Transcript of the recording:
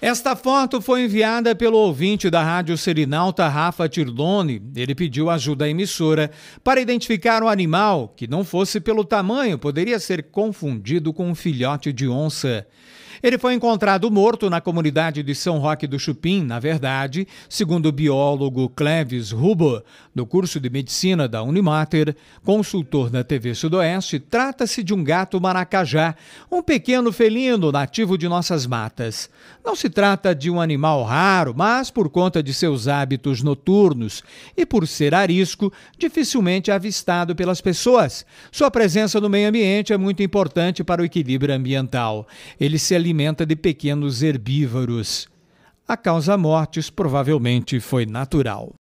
Esta foto foi enviada pelo ouvinte da Rádio Serinalta, Rafa Tirlone. Ele pediu ajuda à emissora para identificar um animal que não fosse pelo tamanho, poderia ser confundido com um filhote de onça. Ele foi encontrado morto na comunidade de São Roque do Chupim, na verdade, segundo o biólogo Cleves Rubo, do curso de medicina da Unimater, consultor da TV Sudoeste, trata-se de um gato maracajá, um pequeno felino nativo de nossas matas. Não se trata de um animal raro, mas por conta de seus hábitos noturnos e por ser arisco, dificilmente avistado pelas pessoas. Sua presença no meio ambiente é muito importante para o equilíbrio ambiental. Ele se alimenta alimenta de pequenos herbívoros. A causa-mortes provavelmente foi natural.